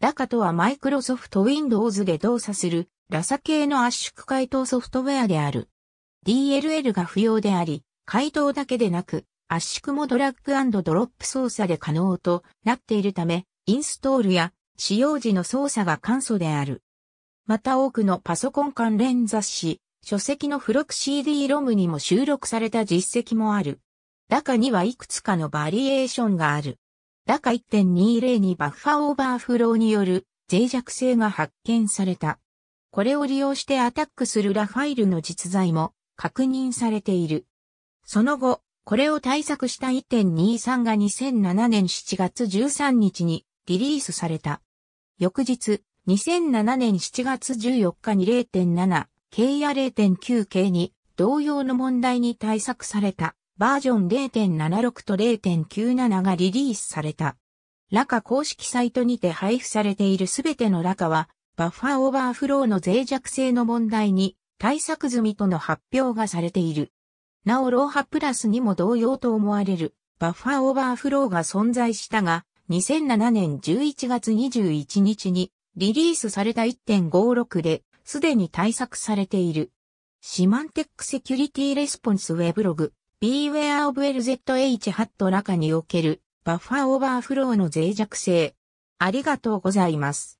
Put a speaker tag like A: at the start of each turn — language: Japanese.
A: ラカとはマイクロソフト Windows で動作するラサ系の圧縮回答ソフトウェアである。DLL が不要であり、回答だけでなく圧縮もドラッグドロップ操作で可能となっているため、インストールや使用時の操作が簡素である。また多くのパソコン関連雑誌、書籍の付録 CD r o m にも収録された実績もある。中にはいくつかのバリエーションがある。中1.20にバッファオーバーフローによる脆弱性が発見された。これを利用してアタックするラファイルの実在も確認されている。その後、これを対策した1.23が2007年7月13日にリリースされた。翌日、2007年7月14日に0.7、K や 0.9K に同様の問題に対策された。バージョン0.76と0.97がリリースされた。ラカ公式サイトにて配布されているすべてのラカは、バッファーオーバーフローの脆弱性の問題に対策済みとの発表がされている。なお、ローハプラスにも同様と思われるバッファーオーバーフローが存在したが、2007年11月21日にリリースされた1.56で、すでに対策されている。シマンテックセキュリティレスポンスウェブログ Beware of LZH ハットラカにおけるバッファーオーバーフローの脆弱性。あり
B: がとうございます。